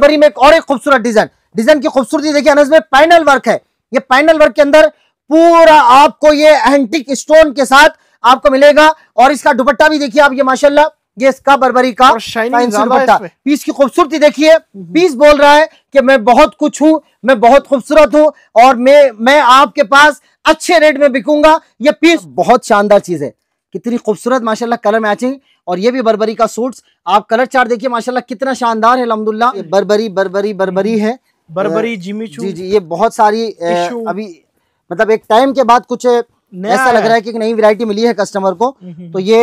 भरी में एक और एक खूबसूरत डिजाइन डिजाइन की खूबसूरती देखिए अनस में पैनल वर्क है ये पैनल वर्क के अंदर पूरा आपको ये एंटिक स्टोन के साथ आपको मिलेगा और इसका दुपट्टा भी देखिए आप ये माशाल्लाह ये इसका बरबरी का दुपट्टा पीस की खूबसूरती देखिए पीस हम्म। बोल रहा है कि मैं बहुत कुछ हूं मैं बहुत खूबसूरत हूं और मैं मैं आपके पास अच्छे रेट में बिकूंगा ये पीस बहुत शानदार चीज है कितनी खूबसूरत माशाल्लाह कलर मैचिंग और ये भी बरबरी का सूट्स आप कलर चार्ट देखिए माशाल्लाह कितना शानदार है अलहमदुल्ला बरबरी बरबरी बरबरी हम्म। है बरबरी जिमी जी जी ये बहुत सारी अभी मतलब एक टाइम के बाद कुछ ऐसा लग रहा है कि नई वैरायटी मिली है कस्टमर को हम्म, हम्म, तो ये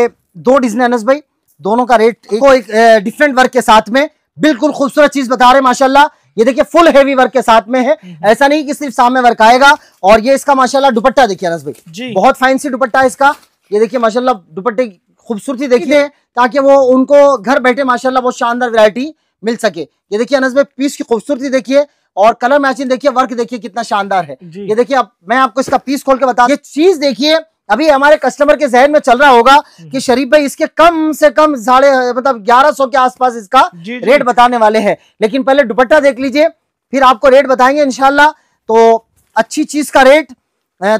दो डिजने अनस भाई दोनों का रेट एक, एक डिफरेंट वर्क के साथ में बिल्कुल खूबसूरत चीज बता रहे हैं माशाल्लाह ये देखिए फुल हेवी वर्क के साथ में है ऐसा नहीं कि सिर्फ सामने वर्क आएगा और ये इसका माशाल्लाह दुपट्टा देखिए अनस भाई बहुत फाइन सी दुपट्टा है इसका ये देखिए माशाल्लाह दुपट्टे खूबसूरती देखिए ताकि वो उनको घर बैठे माशाल्लाह बहुत शानदार वैरायटी मिल सके ये देखिए अनस भाई पीस की खूबसूरती देखिए और कलर मैचिंग देखिए वर्क देखिए कितना शानदार है ये देखिए अब मैं आपको इसका पीस खोल के बता ये चीज देखिए अभी हमारे कस्टमर के जहन में चल रहा होगा कि शरीफ भाई इसके कम से कम साढ़े मतलब ग्यारह सौ के आसपास इसका रेट बताने वाले हैं लेकिन पहले दुपट्टा देख लीजिए फिर आपको रेट बताएंगे इनशाला तो अच्छी चीज का रेट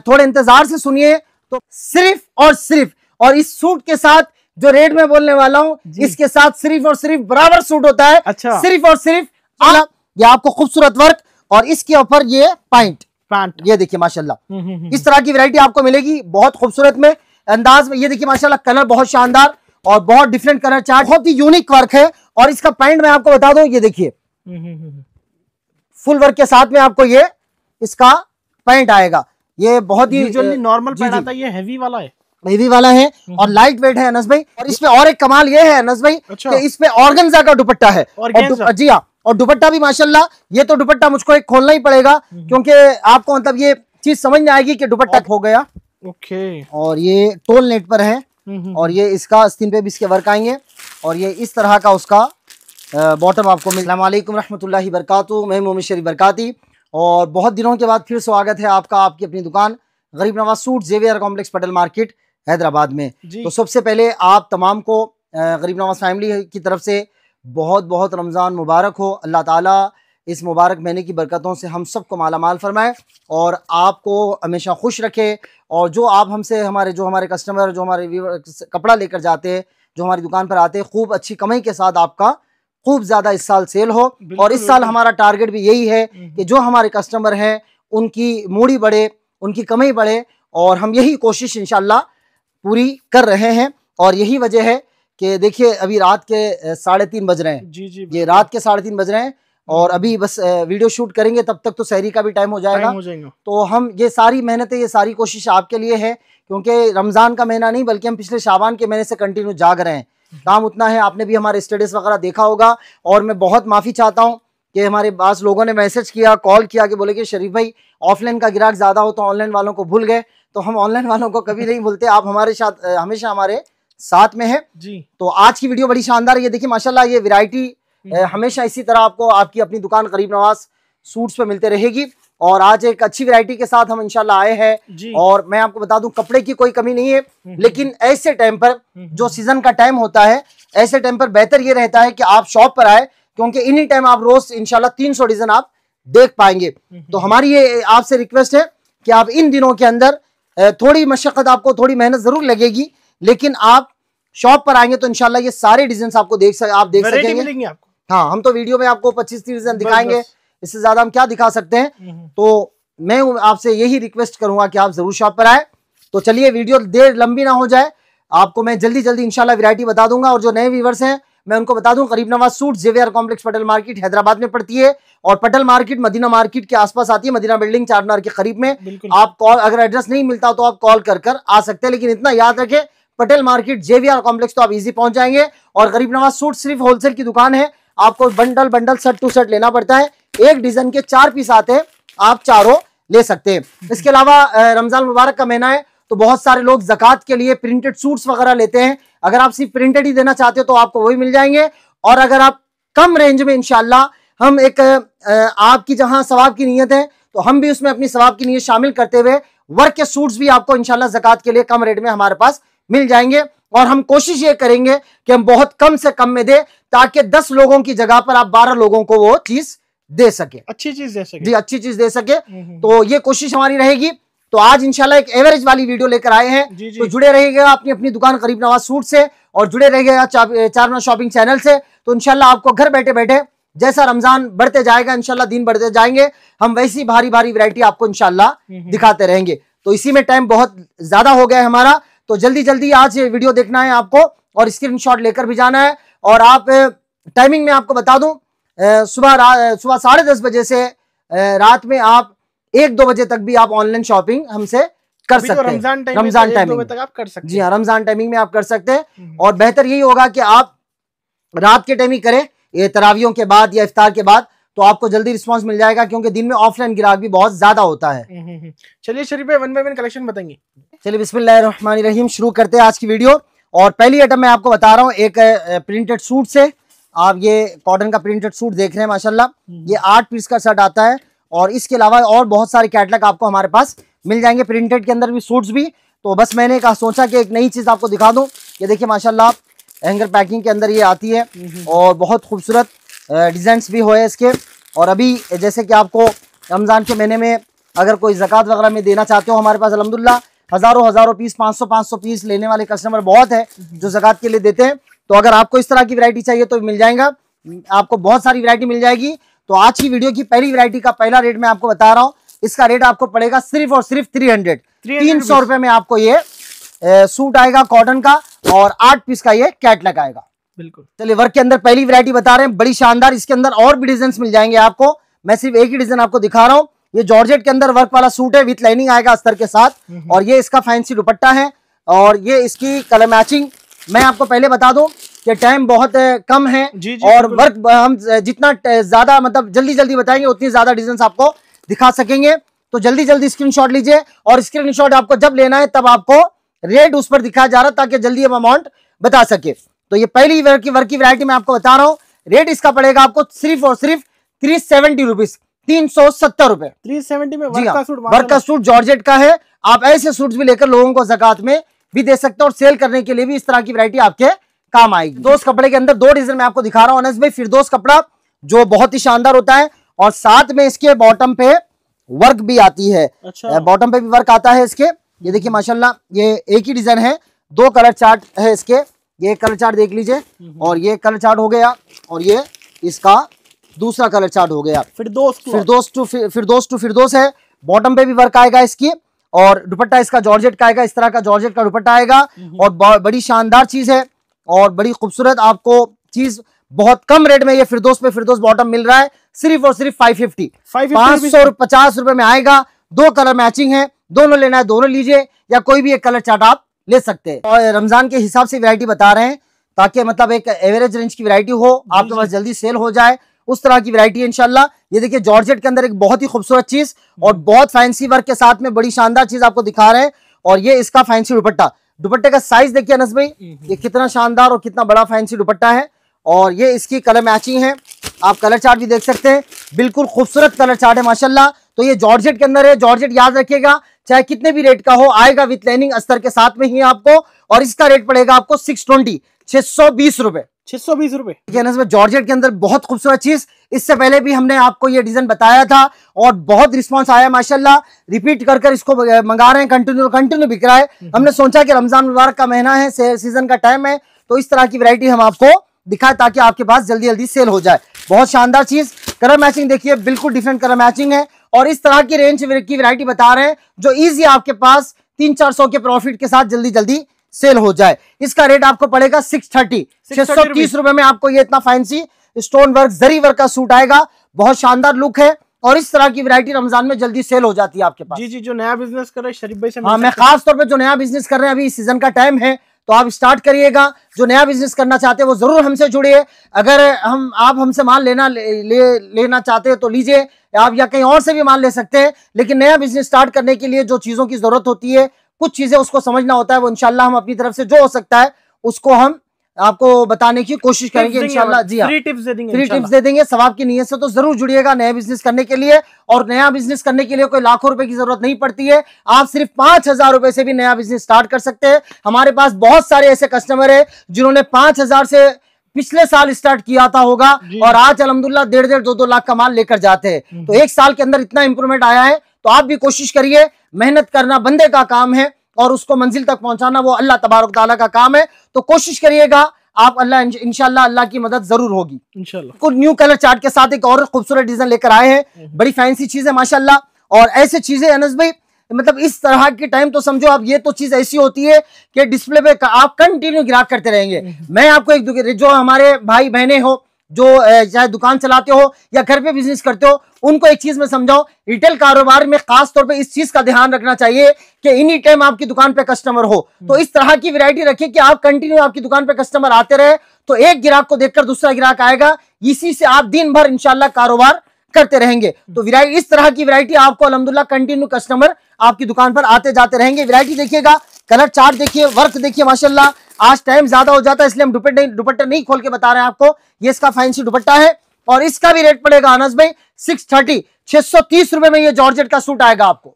थोड़े इंतजार से सुनिए तो सिर्फ और सिर्फ और इस सूट के साथ जो रेट में बोलने वाला हूँ इसके साथ सिर्फ और सिर्फ बराबर सूट होता है अच्छा सिर्फ और सिर्फ आप, ये आपको खूबसूरत वर्क और इसके ऊपर ये पैंट पैंट ये देखिए माशाल्लाह हम्म, हम्म, हम्म। इस तरह की वैरायटी आपको मिलेगी बहुत खूबसूरत में अंदाज में ये देखिए माशाल्लाह कलर बहुत शानदार और बहुत डिफरेंट कलर चार्ट बहुत ही यूनिक वर्क है और इसका पैंट मैं आपको बता दू ये देखिए फुल वर्क के साथ में आपको ये इसका पैंट आएगा ये बहुत ही यूजुअली नॉर्मल पैड आता है ये हैवी वाला है हैवी वाला है हम्म। और लाइट वेट है अनस भाई और इसमें और एक कमाल ये है अनस भाई अच्छा। कि इसमें ऑर्गेन्जा का दुपट्टा है जी हाँ और दुपट्टा भी माशाल्लाह ये तो दुपट्टा मुझको एक खोलना ही पड़ेगा हम्म। क्योंकि आपको मतलब ये चीज समझ में आएगी कि दुपट्टा हो गया ओके और ये टोल नेट पर है हम्म, और ये इसका स्क्रीन पे भी इसके वर्क आएंगे और ये इस तरह का उसका बॉटम आपको मिल वालेकुम रहमतुल्लाहि बरकातु मैं मोमिन शरीफ बरकाती और बहुत दिनों के बाद फिर स्वागत है आपका आपकी अपनी दुकान Garib Nawaz suit Xavier complex Patel market Hyderabad में तो सबसे पहले आप तमाम को गरीब नवाज फैमिली की तरफ से बहुत बहुत रमज़ान मुबारक हो अल्लाह ताला इस मुबारक महीने की बरकतों से हम सबको माला माल फरमाए और आपको हमेशा खुश रखे और जो आप हमसे हमारे जो हमारे कस्टमर जो हमारे कपड़ा लेकर जाते हैं जो हमारी दुकान पर आते हैं खूब अच्छी कमाई के साथ आपका खूब ज़्यादा इस साल सेल हो और इस साल हमारा टारगेट भी यही है हम्म, कि हम्म। जो हमारे कस्टमर हैं उनकी मूड़ी बढ़े उनकी कमाई बढ़े और हम यही कोशिश इनशाला पूरी कर रहे हैं और यही वजह है कि देखिए अभी रात के साढ़े तीन बज रहे हैं जी जी ये रात के साढ़े तीन बज रहे हैं हम्म। और अभी बस वीडियो शूट करेंगे तब तक तो सहरी का भी टाइम हो जाएगा हो तो हम ये सारी मेहनतें ये सारी कोशिश आपके लिए है क्योंकि रमज़ान का महीना नहीं बल्कि हम पिछले शाबान के महीने से कंटिन्यू जाग रहे हैं काम उतना है आपने भी हमारे स्टडीज वगैरह देखा होगा और मैं बहुत माफ़ी चाहता हूँ कि हमारे पास लोगों ने मैसेज किया कॉल किया कि बोले कि शरीफ भाई ऑफलाइन का ग्राहक ज़्यादा हो तो ऑनलाइन वालों को भूल गए तो हम ऑनलाइन वालों को कभी नहीं भूलते आप हमारे साथ हमेशा हमारे साथ में है जी तो आज की वीडियो बड़ी शानदार है ये देखिए माशाल्लाह ये वैरायटी हम्म। हमेशा इसी तरह आपको आपकी अपनी दुकान करीब नवाज सूट्स पे मिलते रहेगी और आज एक अच्छी वैरायटी के साथ हम इंशाल्लाह आए हैं और मैं आपको बता दूं कपड़े की कोई कमी नहीं है हम्म, हम्म। लेकिन ऐसे टाइम पर हम्म, जो सीजन का टाइम होता है ऐसे टाइम पर बेहतर ये रहता है कि आप शॉप पर आए क्योंकि इन्हीं टाइम आप रोज इनशाला तीन सौ डिजन आप देख पाएंगे तो हमारी ये आपसे रिक्वेस्ट है कि आप इन दिनों के अंदर थोड़ी मशक्कत आपको थोड़ी मेहनत जरूर लगेगी लेकिन आप शॉप पर आएंगे तो इनशाला ये सारे डिजाइन आपको देख सक, आप देख सकेंगे हाँ हम तो वीडियो में आपको पच्चीस तीस डिजाइन दिखाएंगे बस। इससे ज्यादा हम क्या दिखा सकते हैं हम्म, हम्म। तो मैं आपसे यही रिक्वेस्ट करूंगा कि आप जरूर शॉप पर आए तो चलिए वीडियो देर लंबी ना हो जाए आपको मैं जल्दी जल्दी इनशाला वैरायटी बता दूंगा और जो नए व्यूवर्स हैं मैं उनको बता दूं Garib Nawaz suit JVR complex Patel market Hyderabad में पड़ती है और पटल मार्केट मदीना मार्केट के आसपास आती है मदीना बिल्डिंग चारनार के करीब में आप कॉल अगर एड्रेस नहीं मिलता तो आप कॉल कर कर आ सकते हैं लेकिन इतना याद रखें पटेल मार्केट जेवीआर कॉम्प्लेक्स तो आप इजी पहुंच जाएंगे और गरीब नवाज सूट सिर्फ होलसेल की दुकान है आपको bundle bundle set to set लेना पड़ता है एक डिजन के चार पीस आते हैं आप चारों ले सकते हैं इसके अलावा रमजान मुबारक का महीना है तो बहुत सारे लोग जक़ात के लिए प्रिंटेड सूट्स वगैरह लेते हैं अगर आप सिर्फ प्रिंटेड ही देना चाहते हो तो आपको वही मिल जाएंगे और अगर आप कम रेंज में इनशाला हम एक आपकी जहां सवाब की नीयत है तो हम भी उसमें अपनी सवाब की नीयत शामिल करते हुए वर्क के सूट्स भी आपको इनशाला जकत के लिए कम रेट में हमारे पास मिल जाएंगे और हम कोशिश ये करेंगे कि हम बहुत कम से कम में दें ताकि दस लोगों की जगह पर आप बारह लोगों को वो चीज़ दे सके अच्छी चीज दे सके जी अच्छी चीज दे सके हम्म, हम्म। तो ये कोशिश हमारी रहेगी तो आज इंशाल्लाह एक एवरेज वाली वीडियो लेकर आए हैं तो जुड़े रहिएगा अपनी अपनी दुकान करीब नवाज सूट से और जुड़े रहिएगा चारना शॉपिंग चैनल से तो इंशाल्लाह आपको घर बैठे बैठे जैसा रमजान बढ़ते जाएगा इंशाल्लाह दिन बढ़ते जाएंगे हम वैसी भारी भारी वैरायटी आपको इनशाला हम्म, दिखाते रहेंगे तो इसी में टाइम बहुत ज्यादा हो गया है हमारा तो जल्दी जल्दी आज वीडियो देखना है आपको और शॉट लेकर भी जाना है और आप टाइमिंग में आपको बता दूं सुबह सुबह साढ़े दस बजे से रात में आप एक दो बजे तक भी आप ऑनलाइन शॉपिंग हमसे कर तो सकते हैं रमजान टाइमिंग तो तक आप कर सकते जी हाँ रमजान टाइमिंग में आप कर सकते हैं हम्म। और बेहतर यही होगा कि आप रात के टाइमिंग करें ये तरावियों के बाद या इफ्तार के बाद तो आपको जल्दी रिस्पांस मिल जाएगा क्योंकि दिन में ऑफलाइन गिराक भी बहुत ज्यादा होता है हम्म, हम्म, चलिए Sharif one by one collection बताएंगे चलिए बिस्मिल्लाह शुरू करते हैं आज की वीडियो और पहली आइटम मैं आपको बता रहा हूँ एक प्रिंटेड सूट से आप ये कॉटन का प्रिंटेड सूट देख रहे हैं माशाल्लाह हम्म। ये आठ पीस का शर्ट आता है और इसके अलावा और बहुत सारे कैटलॉग आपको हमारे पास मिल जाएंगे प्रिंटेड के अंदर भी सूट्स भी तो बस मैंने कहा सोचा कि एक नई चीज़ आपको दिखा दूँ ये देखिए माशाला हैंगर पैकिंग के अंदर ये आती है हम्म। और बहुत खूबसूरत डिज़ाइंस भी हुए इसके और अभी जैसे कि आपको रमज़ान के महीने में अगर कोई ज़क़़त वगैरह में देना चाहते हो हमारे पास अलहमदिल्ला हज़ारों हज़ारों पीस पाँच सौ पीस लेने वाले कस्टमर बहुत है हम्म। जो ज़क़़त के लिए देते हैं तो अगर आपको इस तरह की वैरायटी चाहिए तो मिल जाएगा आपको बहुत सारी वैरायटी मिल जाएगी तो आज की वीडियो की पहली वैरायटी का पहला रेट मैं आपको बता रहा हूँ इसका रेट आपको पड़ेगा सिर्फ और सिर्फ थ्री हंड्रेड तीन सौ रुपए में आपको ये ए, सूट आएगा कॉटन का और आठ पीस का ये कैटलग आएगा बिल्कुल चलिए वर्क के अंदर पहली वरायटी बता रहे हैं बड़ी शानदार इसके अंदर और भी डिजाइन मिल जाएंगे आपको मैं सिर्फ एक ही डिजाइन आपको दिखा रहा हूँ ये जॉर्जेट के अंदर वर्क वाला सूट है विथ लाइनिंग आएगा अस्तर के साथ और ये इसका फैंसी दुपट्टा है और ये इसकी कलर मैचिंग मैं आपको पहले बता दूं कि टाइम बहुत कम है जी, जी, और वर्क हम जितना ज्यादा मतलब जल्दी जल्दी बताएंगे उतनी ज्यादा डिजाइन आपको दिखा सकेंगे तो जल्दी जल्दी स्क्रीनशॉट लीजिए और स्क्रीनशॉट आपको जब लेना है तब आपको रेट उस पर दिखाया जा रहा है ताकि जल्दी हम अमाउंट बता सके तो ये पहली वर्क की वर्क की वरायटी मैं आपको बता रहा हूँ रेट इसका पड़ेगा आपको सिर्फ और सिर्फ थ्री सेवेंटी रुपीज तीन सौ सत्तर रूपए थ्री सेवेंटी में वर्क हाँ, का सूट जॉर्जेट का है आप ऐसे सूट भी लेकर लोगों को जकत में भी दे सकते हैं और सेल करने के लिए भी इस तरह की वरायटी आपके काम आएगी दोस्त कपड़े के अंदर दो डिजाइन मैं आपको दिखा रहा हूँ अनस भाई फिरदोस कपड़ा जो बहुत ही शानदार होता है और साथ में इसके बॉटम पे वर्क भी आती है अच्छा। बॉटम पे भी वर्क आता है इसके ये देखिए माशाल्लाह ये एक ही डिजाइन है दो कलर चार्ट है इसके ये कलर चार्ट देख लीजिए हम्म। और ये कलर चार्ट हो गया और ये इसका दूसरा कलर चार्ट हो गया फिर दोस्त फिर दोस्त टू दोस्त टू फिर दोस्त है बॉटम पे भी वर्क आएगा इसकी और दुपट्टा इसका जॉर्जेट का आएगा इस तरह का जॉर्जेट का दुपट्टा आएगा और बड़ी शानदार चीज है और बड़ी खूबसूरत आपको चीज बहुत कम रेट में ये फिरदोस में फिरदोस बॉटम मिल रहा है सिर्फ और सिर्फ फाइव फिफ्टी पांच सौ पचास रुपए में आएगा दो कलर मैचिंग है दोनों लेना है दोनों लीजिए या कोई भी एक कलर चार्ट आप ले सकते हैं और रमजान के हिसाब से वैरायटी बता रहे हैं ताकि मतलब एक एवरेज रेंज की वैरायटी हो आपके पास जल्दी सेल हो जाए उस तरह की वैरायटी है इनशाला ये देखिए जॉर्जेट के अंदर एक बहुत ही खूबसूरत चीज और बहुत फैंसी वर्क के साथ में बड़ी शानदार चीज आपको दिखा रहे हैं और ये इसका फैंसी दुपट्टा दुपट्टे का साइज देखिए अनस भाई हम्म, हम्म। ये कितना शानदार और कितना बड़ा फैंसी दुपट्टा है और ये इसकी कलर मैचिंग है आप कलर चार्ट भी देख सकते हैं बिल्कुल खूबसूरत कलर चार्ट है माशाल्लाह तो ये जॉर्जेट के अंदर है जॉर्जेट याद रखिएगा चाहे कितने भी रेट का हो आएगा विथ लाइनिंग अस्तर के साथ में ही आपको और इसका रेट पड़ेगा आपको सिक्स ट्वेंटी छह सौ बीस रुपए छह सौ बीस रूपए जॉर्जेट के अंदर बहुत खूबसूरत चीज इससे पहले भी हमने आपको ये डिजाइन बताया था और बहुत रिस्पांस आया माशाल्लाह रिपीट कर कर इसको मंगा रहे हैं कंटिन्यू कंटिन्यू बिक रहा है हम्म। हमने सोचा कि रमजान मुबारक का महीना है सीजन का टाइम है तो इस तरह की वरायटी हम आपको दिखाए ताकि आपके पास जल्दी जल्दी सेल हो जाए बहुत शानदार चीज कलर मैचिंग देखिए बिल्कुल डिफरेंट कलर मैचिंग है और इस तरह की रेंज की वरायटी बता रहे हैं जो इजी आपके पास तीन चार सौ के प्रॉफिट के साथ जल्दी जल्दी सेल हो जाए इसका रेट आपको पड़ेगा सिक्स थर्टी छह सौ तीस रुपए में आपको ये इतना fancy stone work zari work का सूट आएगा बहुत शानदार लुक है और इस तरह की वैरायटी रमजान में जल्दी सेल हो जाती है आपके पास जी जी जो नया बिजनेस कर रहे हैं शरीफ भाई से हाँ मैं खास तौर पे जो नया बिजनेस कर रहे हैं अभी सीजन का टाइम है तो आप स्टार्ट करिएगा जो नया बिजनेस करना चाहते हैं वो जरूर हमसे जुड़िए अगर हम आप हमसे माल लेना ले, ले लेना चाहते हैं तो लीजिए आप या कहीं और से भी माल ले सकते हैं लेकिन नया बिजनेस स्टार्ट करने के लिए जो चीज़ों की जरूरत होती है कुछ चीजें उसको समझना होता है वो इनशाला हम अपनी तरफ से जो हो सकता है उसको हम आपको बताने की कोशिश करेंगे इनशाला जी हाँ टिप्स दे देंगे टिप्स दे देंगे सवाब की नीयत से तो जरूर जुड़िएगा नया बिजनेस करने के लिए और नया बिजनेस करने के लिए कोई लाखों रुपए की जरूरत नहीं पड़ती है आप सिर्फ पांच हजार रुपए से भी नया बिजनेस स्टार्ट कर सकते हैं हमारे पास बहुत सारे ऐसे कस्टमर है जिन्होंने पांच हजार से पिछले साल स्टार्ट किया था होगा और आज अलहमदुल्ला डेढ़ डेढ़ दो दो लाख का माल लेकर जाते हैं हम्म। तो एक साल के अंदर इतना इंप्रूवमेंट आया है तो आप भी कोशिश करिए मेहनत करना बंदे का काम है और उसको मंजिल तक पहुंचाना वो अल्लाह तबारक ताला का काम है तो कोशिश करिएगा आप अल्लाह इनशाला अल्लाह की मदद जरूर होगी इंशाल्लाह कुछ न्यू कलर चार्ट के साथ एक और खूबसूरत डिजाइन लेकर आए हैं हम्म। बड़ी फैंसी चीज है माशाल्लाह और ऐसे चीजें अनस भाई मतलब इस तरह के टाइम तो समझो आप ये तो चीज ऐसी होती है कि डिस्प्ले पे आप कंटिन्यू ग्राफ करते रहेंगे हम्म। मैं आपको एक जो हमारे भाई बहने हो जो चाहे दुकान चलाते हो या घर पे बिजनेस करते हो उनको एक चीज में समझाओ रिटेल कारोबार में खास तौर पे इस चीज का ध्यान रखना चाहिए कि एनी टाइम आपकी दुकान पे कस्टमर हो तो हम्म। इस तरह की वैरायटी रखिए कि आप कंटिन्यू आपकी दुकान पे कस्टमर आते रहे तो एक ग्राहक को देखकर दूसरा ग्राहक आएगा इसी से आप दिन भर इनशाला कारोबार करते रहेंगे तो हम्म। इस तरह की वरायटी आपको अलहमदुल्ला कंटिन्यू कस्टमर आपकी दुकान पर आते जाते रहेंगे वरायटी देखिएगा कलर चार्ट देखिए वर्क देखिए माशाल्लाह आज टाइम ज्यादा हो जाता है इसलिए हम दुपट्टे नहीं दुपट्टे नहीं खोल के बता रहे हैं आपको ये इसका फैंसी दुपट्टा है और इसका भी रेट पड़ेगा अनस भाई सिक्स थर्टी छह सौ तीस रुपए में ये जॉर्जेट का सूट आएगा आपको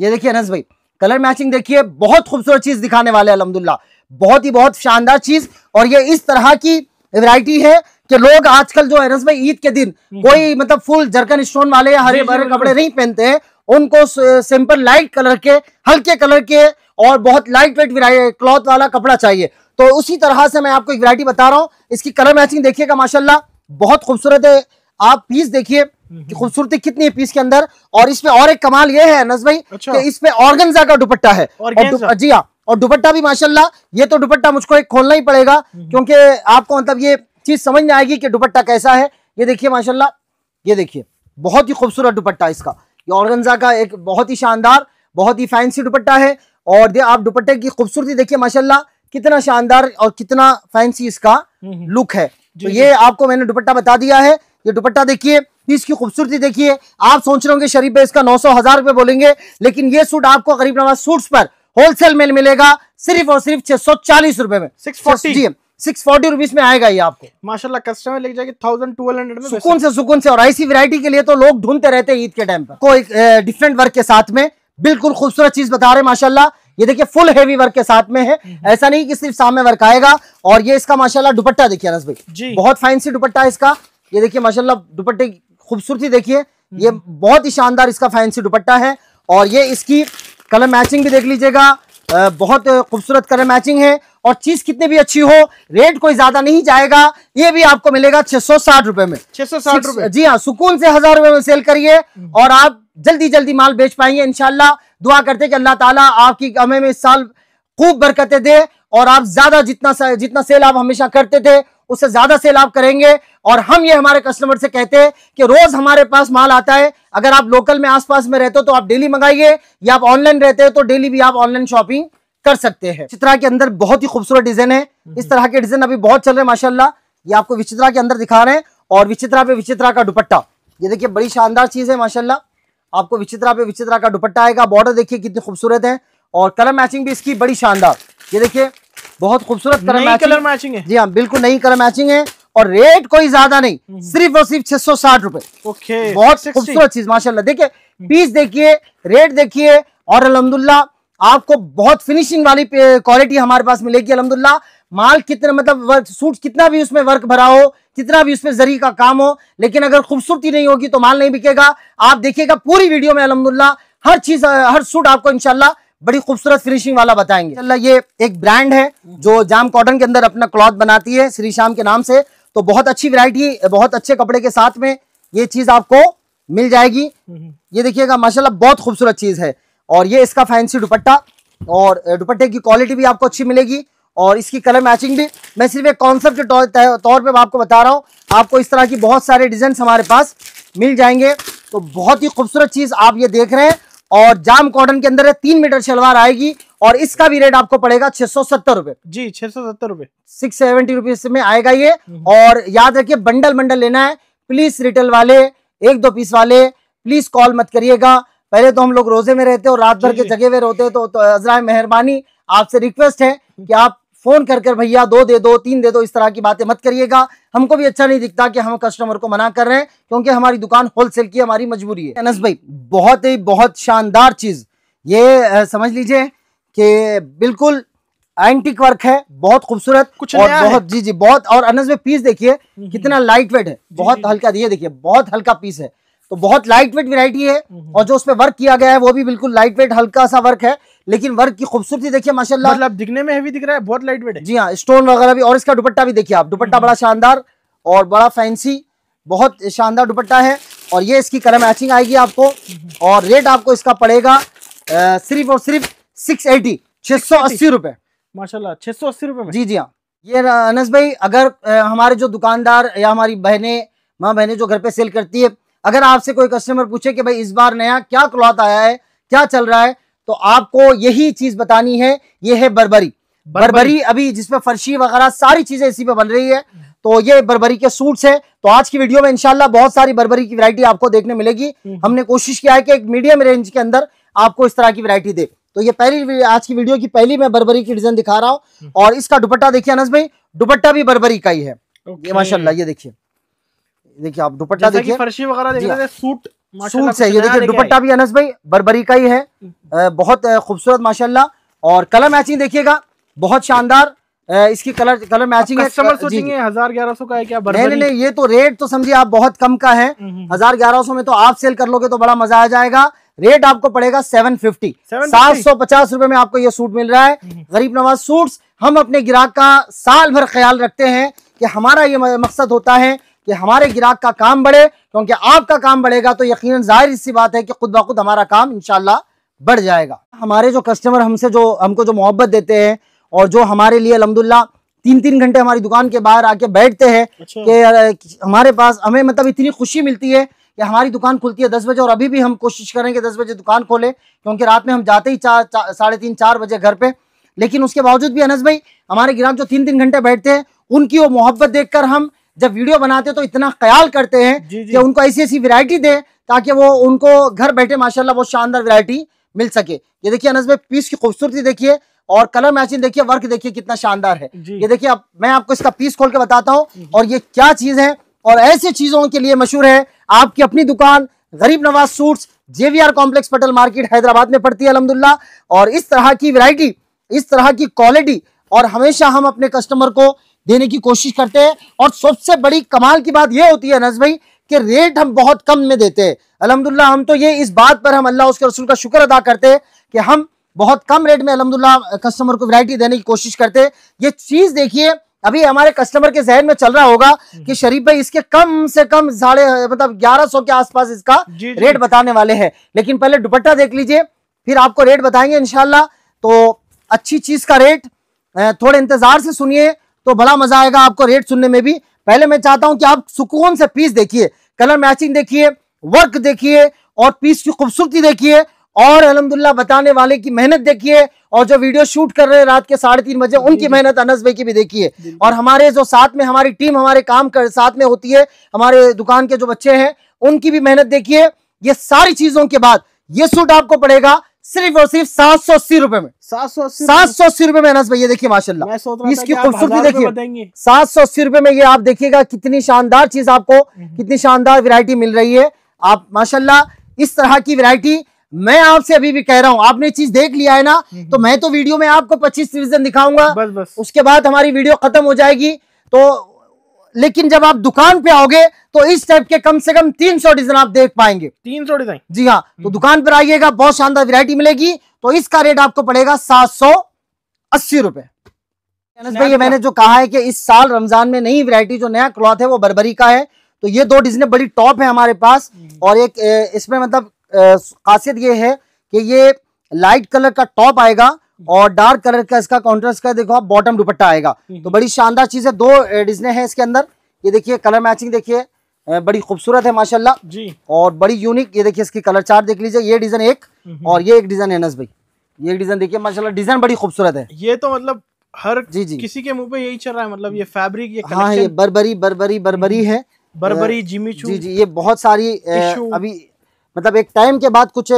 ये देखिए अनस भाई कलर मैचिंग देखिए बहुत खूबसूरत चीज दिखाने वाले अलहमदुल्ला बहुत ही बहुत शानदार चीज और ये इस तरह की वैरायटी है कि लोग आजकल जो है रस भाई ईद के दिन हम्म। कोई मतलब फुल जरकन स्टोन वाले या हरे भरे कपड़े नहीं पहनते हैं उनको सिंपल लाइट कलर के हल्के कलर के और बहुत लाइट वेट क्लॉथ वाला कपड़ा चाहिए तो उसी तरह से मैं आपको एक वरायटी बता रहा हूँ इसकी कलर मैचिंग देखिएगा माशाला बहुत खूबसूरत है आप पीस देखिए कि हम्म। खूबसूरती कितनी है पीस के अंदर और इसमें और एक कमाल ये है नज भाई अच्छा। कि इसमें ऑर्गेन्जा का दुपट्टा है और जी हाँ और दुपट्टा भी माशाल्लाह ये तो दुपट्टा मुझको एक खोलना ही पड़ेगा हम्म। क्योंकि आपको मतलब ये चीज समझ में आएगी कि दुपट्टा कैसा है ये देखिए माशाल्लाह ये देखिए बहुत ही खूबसूरत दुपट्टा इसका ये ऑर्गेंजा का एक बहुत ही शानदार बहुत ही फैंसी दुपट्टा है और दे आप दुपट्टे की खूबसूरती देखिए माशाल्लाह कितना शानदार और कितना फैंसी इसका लुक हम्म, हम्म। है तो ये आपको मैंने दुपट्टा बता दिया है ये दुपट्टा देखिए इसकी खूबसूरती देखिए आप सोच रहे होंगे शरीफ पे इसका नौ सौ हजार रुपए बोलेंगे लेकिन ये सूट आपको गरीब नवाज सूट पर होलसेल में मिलेगा सिर्फ और सिर्फ छह सौ चालीस रुपए में six forty six forty rupees में आएगा ये आपको माशाल्लाह कस्टमर लेके जाएगी थाउजेंड टू हंड्रेड में सुकून से सुकून से और ऐसी वैरायटी के लिए तो लोग ढूंढते रहते हैं ईद के टाइम पर कोई डिफरेंट वर्क के साथ में बिल्कुल खूबसूरत चीज बता रहे माशाल्लाह ये देखिए फुल हेवी वर्क के साथ में है हम्म। ऐसा नहीं कि सिर्फ सामने वर्क आएगा और ये इसका माशाला दुपट्टा देखिए रस भाई बहुत फाइन सी दुपट्टा है इसका ये देखिए माशाल्लाह दुपट्टे की खूबसूरती देखिए ये हम्म। बहुत ही शानदार इसका फैंसी दुपट्टा है और ये इसकी कलर मैचिंग भी देख लीजिएगा बहुत खूबसूरत कलर मैचिंग है और चीज कितनी भी अच्छी हो रेट कोई ज्यादा नहीं जाएगा ये भी आपको मिलेगा छह सौ साठ रुपए में छह सौ साठ रुपए जी हाँ सुकून से हजार रुपए में सेल करिए हम्म। और आप जल्दी जल्दी माल बेच पाएंगे इनशाला दुआ करते कि अल्लाह ताला आपकी हमें में इस साल खूब बरकतें दे और आप ज्यादा जितना जितना सेल आप हमेशा करते थे उससे ज्यादा सेल आप करेंगे और हम ये हमारे कस्टमर से कहते हैं कि रोज हमारे पास माल आता है अगर आप लोकल में आसपास में रहते हो तो आप डेली मंगाइए या आप ऑनलाइन रहते हो तो डेली भी आप ऑनलाइन शॉपिंग कर सकते हैं चित्रा के अंदर बहुत ही खूबसूरत डिजाइन है इस हम्म। तरह के डिजाइन अभी बहुत चल रहे हैं माशाला ये आपको विचित्रा के अंदर दिखा रहे हैं और विचित्रा पे विचित्रा का दुपट्टा ये देखिए बड़ी शानदार चीज है माशाला आपको विचित्रा पे विचित्रा का दुपट्टा आएगा बॉर्डर देखिए कितनी खूबसूरत है और कलर मैचिंग भी इसकी बड़ी शानदार ये देखिए बहुत खूबसूरत कलर मैचिंग मैचिंग है जी हाँ बिल्कुल नई कलर मैचिंग है और रेट कोई ज्यादा नहीं हम्म। सिर्फ और सिर्फ छह सौ साठ रुपए ओके बहुत खूबसूरत चीज माशाला देखिये पीस देखिए रेट हम्म। देखिए और अलहमदुल्ला आपको बहुत फिनिशिंग वाली क्वालिटी हमारे पास मिलेगी अलहमदुल्ला माल कितना मतलब वर्क सूट कितना भी उसमें वर्क भरा हो कितना भी उसमें जरी का काम हो लेकिन अगर खूबसूरती नहीं होगी तो माल नहीं बिकेगा आप देखिएगा पूरी वीडियो में अलहमदुल्ला हर चीज हर सूट आपको इनशाला बड़ी खूबसूरत फिनिशिंग वाला बताएंगे चल ये एक ब्रांड है जो जाम कॉटन के अंदर अपना क्लॉथ बनाती है श्री श्याम के नाम से तो बहुत अच्छी वरायटी बहुत अच्छे कपड़े के साथ में ये चीज आपको मिल जाएगी ये देखिएगा माशाला बहुत खूबसूरत चीज है और ये इसका फैंसी दुपट्टा और दुपट्टे की क्वालिटी भी आपको अच्छी मिलेगी और इसकी कलर मैचिंग भी मैं सिर्फ एक कॉन्सेप्ट के तौर पर आपको बता रहा हूँ आपको इस तरह की बहुत सारे डिजाइन हमारे पास मिल जाएंगे तो बहुत ही खूबसूरत चीज़ आप ये देख रहे हैं और जाम कॉटन के अंदर है तीन मीटर शलवार आएगी और इसका भी रेट आपको पड़ेगा छह सौ सत्तर रूपए जी छह सौ सत्तर रुपए सिक्स सेवेंटी रुपीज में आएगा ये हम्म। और याद रखिए बंडल बंडल लेना है प्लीज रिटेल वाले एक दो पीस वाले प्लीज कॉल मत करिएगा पहले तो हम लोग रोजे में रहते हैं और रात भर के जगह हुए रोते हैं तो, तो अजरा मेहरबानी आपसे रिक्वेस्ट है कि आप फोन कर कर भैया दो दे दो तीन दे दो इस तरह की बातें मत करिएगा हमको भी अच्छा नहीं दिखता कि हम कस्टमर को मना कर रहे हैं क्योंकि हमारी दुकान होलसेल की हमारी मजबूरी है अनस भाई बहुत ही बहुत शानदार चीज़ ये समझ लीजिए कि बिल्कुल एंटिक वर्क है बहुत खूबसूरत कुछ और बहुत जी जी बहुत और अनस भाई पीस देखिए हम्म, कितना लाइट हम्म। वेट है बहुत हल्का ये देखिए बहुत हल्का पीस है तो बहुत लाइट वेट वेरायटी है हम्म, और जो उस पर वर्क किया गया है वो भी बिल्कुल लाइट वेट हल्का सा वर्क है लेकिन वर्क की खूबसूरती देखिए माशाल्लाह मतलब दिखने में हैवी दिख रहा है बहुत लाइट वेट है जी हाँ स्टोन वगैरह भी और इसका दुपट्टा भी देखिए आप दुपट्टा हम्म। बड़ा शानदार और बड़ा फैंसी बहुत शानदार दुपट्टा है और ये इसकी कलर मैचिंग आएगी आपको हम्म। और रेट आपको इसका पड़ेगा सिर्फ और सिर्फ सिक्स एटी छह सौ अस्सी रुपए माशाला छह सौ अस्सी रुपए जी जी हाँ ये अनस भाई अगर हमारे जो दुकानदार या हमारी बहने माँ बहने जो घर पे सेल करती है अगर आपसे कोई कस्टमर पूछे कि भाई इस बार नया क्या क्लॉथ आया है क्या चल रहा है तो आपको यही चीज बतानी है ये है बरबरी बरबरी, बरबरी अभी जिसमें फर्शी वगैरह सारी चीजें इसी पे बन रही है तो ये बरबरी के सूट्स हैं तो आज की वीडियो में इंशाल्लाह बहुत सारी बरबरी की वैरायटी आपको देखने मिलेगी हम्म। हमने कोशिश किया है कि एक मीडियम रेंज के अंदर आपको इस तरह की वैरायटी दे तो ये पहली आज की वीडियो की पहली मैं बरबरी की डिजाइन दिखा रहा हूँ हम्म। और इसका दुपट्टा देखिए अनस भाई दुपट्टा भी बरबरी का ही है माशाला ये देखिए देखिए आप दुपट्टा देखिए फर्शी वगैरह सूट सूट ये देखिए दुपट्टा भी अनस भाई बरबरी का ही है बहुत खूबसूरत माशाल्लाह और कलर मैचिंग देखिएगा बहुत शानदार इसकी कलर कलर मैचिंग है सोचेंगे हजार ग्यारह सौ का है क्या नहीं नहीं ये तो रेट तो समझिए आप बहुत कम का है हम्म, हम्म। हजार ग्यारह सौ में तो आप सेल कर लोगे तो बड़ा मजा आ जाएगा रेट आपको पड़ेगा सेवन फिफ्टी सात सौ पचास रुपए में आपको ये सूट मिल रहा है हम्म, गरीब नवाज सूट्स हम अपने ग्राहक का साल भर ख्याल रखते हैं कि हमारा ये मकसद होता है कि हमारे ग्राहक का काम बढ़े क्योंकि आपका काम बढ़ेगा तो यकीन जाहिर सी बात है कि खुद ब खुद हमारा काम इनशाला बढ़ जाएगा हमारे जो कस्टमर हमसे जो हमको जो मोहब्बत देते हैं और जो हमारे लिए अलहमदुल्ला तीन तीन घंटे हमारी दुकान के बाहर आके बैठते हैं अच्छा। कि हमारे पास हमें मतलब इतनी खुशी मिलती है कि हमारी दुकान खुलती है दस बजे और अभी भी हम कोशिश करें कि दस बजे दुकान खोले क्योंकि रात में हम जाते ही चार चा, साढ़े तीन चार बजे घर पे लेकिन उसके बावजूद भी अनस भाई हमारे ग्राहक जो तीन तीन घंटे बैठते हैं उनकी वो मोहब्बत देखकर हम जब वीडियो बनाते हैं तो इतना ख्याल करते हैं कि उनको ऐसी ऐसी वैरायटी दे ताकि वो उनको घर बैठे माशाल्लाह बहुत शानदार वैरायटी मिल सके ये देखिए अनस भाई पीस की खूबसूरती देखिए और कलर मैचिंग देखिए वर्क देखिए कितना शानदार है ये देखिए अब मैं आपको इसका पीस खोल के बताता हूँ और ये क्या चीज है और ऐसे चीजों के लिए मशहूर है आपकी अपनी दुकान Garib Nawaz suit JVR complex Patel market Hyderabad में पड़ती है अलहमदुल्ला और इस तरह की वरायटी इस तरह की क्वालिटी और हमेशा हम अपने कस्टमर को देने की कोशिश करते हैं और सबसे बड़ी कमाल की बात यह होती है नज भाई कि रेट हम बहुत कम में देते हैं अलहमदुल्ला हम तो ये इस बात पर हम अल्लाह उसके रसूल का शुक्र अदा करते हैं कि हम बहुत कम रेट में अलहमदुल्ला कस्टमर को वैरायटी देने की कोशिश करते हैं ये चीज़ देखिए अभी हमारे कस्टमर के जहन में चल रहा होगा कि शरीफ भाई इसके कम से कम साढ़े मतलब ग्यारह सौ के आसपास इसका जी रेट बताने वाले है लेकिन पहले दुपट्टा देख लीजिए फिर आपको रेट बताएंगे इनशाला तो अच्छी चीज का रेट थोड़े इंतजार से सुनिए तो बड़ा मजा आएगा आपको रेट सुनने में भी पहले मैं चाहता हूं कि आप सुकून से पीस देखिए कलर मैचिंग देखिए वर्क देखिए और पीस की खूबसूरती देखिए और अलहमदुल्ला बताने वाले की मेहनत देखिए और जो वीडियो शूट कर रहे हैं रात के साढ़े तीन बजे उनकी मेहनत अनस भाई की भी देखिए और हमारे जो साथ में हमारी टीम हमारे काम कर साथ में होती है हमारे दुकान के जो बच्चे हैं उनकी भी मेहनत देखिए ये सारी चीजों के बाद ये सूट आपको पड़ेगा सिर्फ और सिर्फ सात सौ अस्सी रुपए में सात सौ अस्सी सात सौ अस्सी में अनस भैया देखिए माशाल्लाह इसकी खूबसूरती देखिए सात सौ अस्सी रुपए में ये आप देखिएगा कितनी शानदार चीज आपको हम्म। कितनी शानदार वेरायटी मिल रही है आप माशाल्लाह इस तरह की वेरायटी मैं आपसे अभी भी कह रहा हूँ आपने चीज देख लिया है ना हम्म। तो मैं तो वीडियो में आपको पच्चीस डिवीजन दिखाऊंगा बस बस उसके बाद हमारी वीडियो खत्म हो जाएगी तो लेकिन जब आप दुकान पे आओगे तो इस टाइप के कम से कम तीन सौ डिजाइन आप देख पाएंगे तीन सौ डिजाइन जी हाँ तो हम्म। दुकान पर आइएगा बहुत शानदार वेरायटी मिलेगी तो इसका रेट आपको पड़ेगा सात सौ अस्सी रुपए भाई मैंने जो कहा है कि इस साल रमजान में नई वरायटी जो नया क्लॉथ है वो बरबरी का है तो ये दो डिजाइन बड़ी टॉप है हमारे पास हम्म। और एक इसमें मतलब खासियत ये है कि ये लाइट कलर का टॉप आएगा और डार्क कलर का इसका कॉन्ट्रास्ट का देखो आप बॉटम दुपट्टा आएगा हम्म। तो बड़ी शानदार चीज है दो डिजने हैं इसके अंदर ये देखिए कलर मैचिंग देखिए बड़ी खूबसूरत है माशाल्लाह जी और बड़ी यूनिक ये देखिए इसकी कलर चार देख लीजिए ये डिजाइन एक और ये एक डिजाइन है नस भाई ये डिजाइन देखिए माशाल्लाह डिजाइन बड़ी खूबसूरत है ये तो मतलब हर जी जी किसी के मुंह पे यही चल रहा है मतलब ये फैब्रिक ये हाँ ये बरबरी बरबरी बरबरी हम्म। है बरबरी जिमी जी जी ये बहुत सारी अभी मतलब एक टाइम के बाद कुछ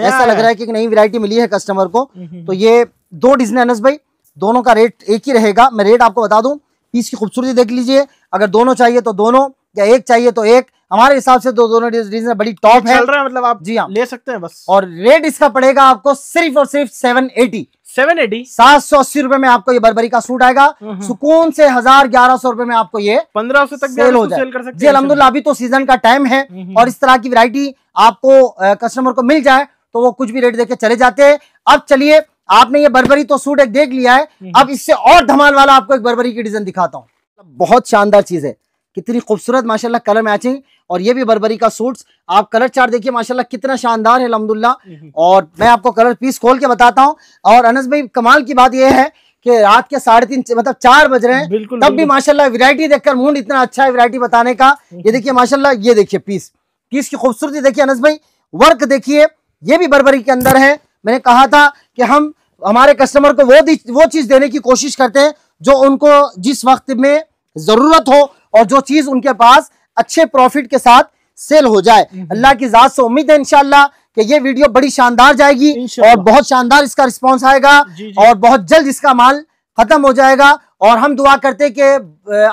ऐसा लग रहा है कि एक नई वैरायटी मिली है कस्टमर को हम्म, हम्म। तो ये दो डिजन अनस भाई दोनों का रेट एक ही रहेगा मैं रेट आपको बता दूं पीस की खूबसूरती देख लीजिए अगर दोनों चाहिए तो दोनों या एक चाहिए तो एक हमारे हिसाब से दो तो दोनों डिजन बड़ी टॉप है चल रहा है मतलब आप जी हाँ ले सकते हैं बस और रेट इसका पड़ेगा आपको सिर्फ और सिर्फ सेवन एटी सेवन एटी सात सौ अस्सी रुपए में आपको ये बरबरी का सूट आएगा हम्म, सुकून से हजार ग्यारह सौ रुपए में आपको ये पंद्रह सौ तक सेल हो जाए सेल कर सकते जी अलहमदुल्ला अभी तो सीजन का टाइम है और इस तरह की वरायटी आपको कस्टमर को मिल जाए तो वो कुछ भी रेट देके चले जाते हैं अब चलिए आपने ये बर्बरी तो सूट एक देख लिया है हम्म। अब इससे और धमाल वाला आपको एक बर्बरी की डिजाइन दिखाता हूँ मतलब बहुत शानदार चीज है कितनी खूबसूरत माशाल्लाह कलर मैचिंग और ये भी बर्बरी का सूट्स आप कलर चार देखिए माशाल्लाह कितना शानदार है अलहमदुल्ला हम्म। और मैं आपको कलर पीस खोल के बताता हूँ और अनस भाई कमाल की बात यह है कि रात के साढ़े तीन मतलब चार बज रहे हैं बिल्कुल, तब बिल्कुल। भी माशाल्लाह वैरायटी देखकर मूड इतना अच्छा है वैरायटी बताने का ये हम्म। देखिए माशाल्लाह ये देखिए पीस पीस की खूबसूरती देखिए अनस भाई वर्क देखिए ये भी बर्बरी के अंदर है मैंने कहा था कि हम हमारे कस्टमर को वो वो चीज़ देने की कोशिश करते हैं जो उनको जिस वक्त में ज़रूरत हो और जो चीज़ उनके पास अच्छे प्रॉफिट के साथ सेल हो जाए हम्म। अल्लाह की ज़ात से उम्मीद है इनशाला कि ये वीडियो बड़ी शानदार जाएगी और बहुत शानदार इसका रिस्पॉन्स आएगा जी जी। और बहुत जल्द इसका माल खत्म हो जाएगा और हम दुआ करते कि